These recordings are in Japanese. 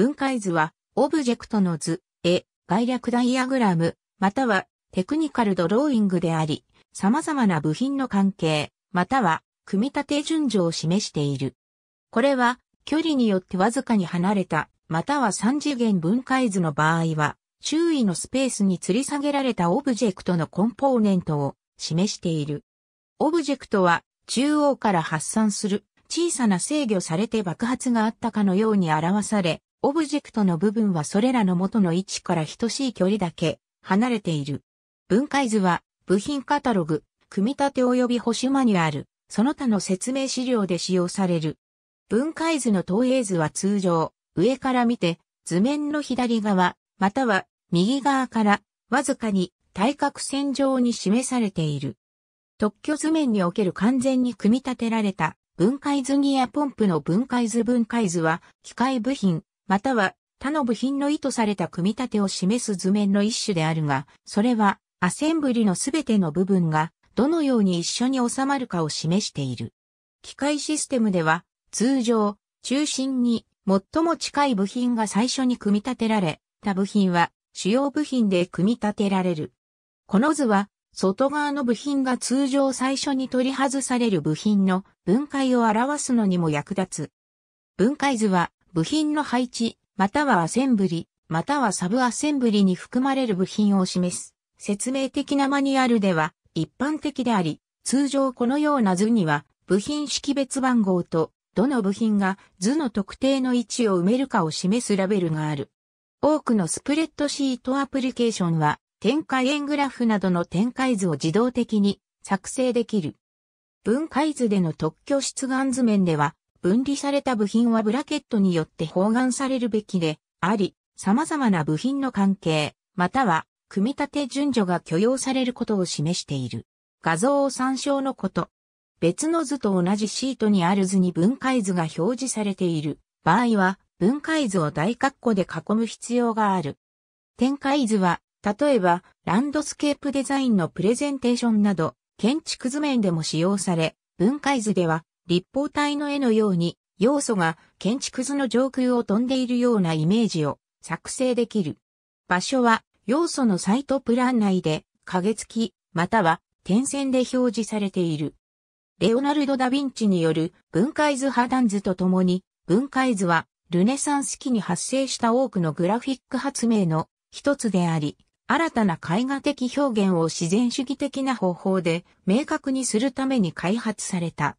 分解図は、オブジェクトの図、絵、概略ダイアグラム、またはテクニカルドローイングであり、様々な部品の関係、または組み立て順序を示している。これは、距離によってわずかに離れた、または3次元分解図の場合は、周囲のスペースに吊り下げられたオブジェクトのコンポーネントを示している。オブジェクトは中央から発散する小さな制御されて爆発があったかのように表され、オブジェクトの部分はそれらの元の位置から等しい距離だけ離れている。分解図は部品カタログ、組み立て及び保守マニュアル、その他の説明資料で使用される。分解図の投影図は通常、上から見て、図面の左側、または右側からわずかに対角線上に示されている。特許図面における完全に組み立てられた分解図ギアポンプの分解図分解図は機械部品、または他の部品の意図された組み立てを示す図面の一種であるが、それはアセンブリのすべての部分がどのように一緒に収まるかを示している。機械システムでは通常中心に最も近い部品が最初に組み立てられ、他部品は主要部品で組み立てられる。この図は外側の部品が通常最初に取り外される部品の分解を表すのにも役立つ。分解図は部品の配置、またはアセンブリ、またはサブアセンブリに含まれる部品を示す。説明的なマニュアルでは一般的であり、通常このような図には部品識別番号とどの部品が図の特定の位置を埋めるかを示すラベルがある。多くのスプレッドシートアプリケーションは展開円グラフなどの展開図を自動的に作成できる。分解図での特許出願図面では分離された部品はブラケットによって包含されるべきであり、様々な部品の関係、または、組み立て順序が許容されることを示している。画像を参照のこと。別の図と同じシートにある図に分解図が表示されている場合は、分解図を大括弧で囲む必要がある。展開図は、例えば、ランドスケープデザインのプレゼンテーションなど、建築図面でも使用され、分解図では、立方体の絵のように、要素が建築図の上空を飛んでいるようなイメージを作成できる。場所は要素のサイトプラン内で影付きまたは点線で表示されている。レオナルド・ダ・ヴィンチによる分解図破断図とともに分解図はルネサンス期に発生した多くのグラフィック発明の一つであり、新たな絵画的表現を自然主義的な方法で明確にするために開発された。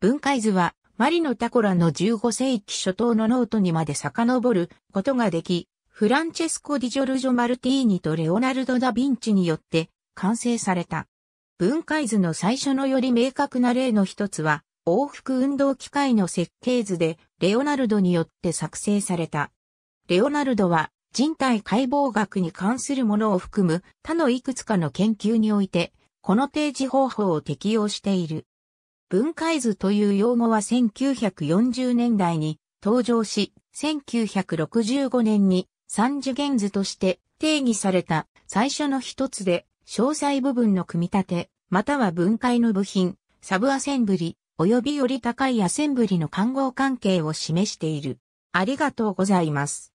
分解図は、マリのタコラの15世紀初頭のノートにまで遡ることができ、フランチェスコ・ディジョルジョ・マルティーニとレオナルド・ダ・ヴィンチによって完成された。分解図の最初のより明確な例の一つは、往復運動機械の設計図で、レオナルドによって作成された。レオナルドは、人体解剖学に関するものを含む他のいくつかの研究において、この提示方法を適用している。分解図という用語は1940年代に登場し、1965年に三次元図として定義された最初の一つで、詳細部分の組み立て、または分解の部品、サブアセンブリ、及びより高いアセンブリの看護関係を示している。ありがとうございます。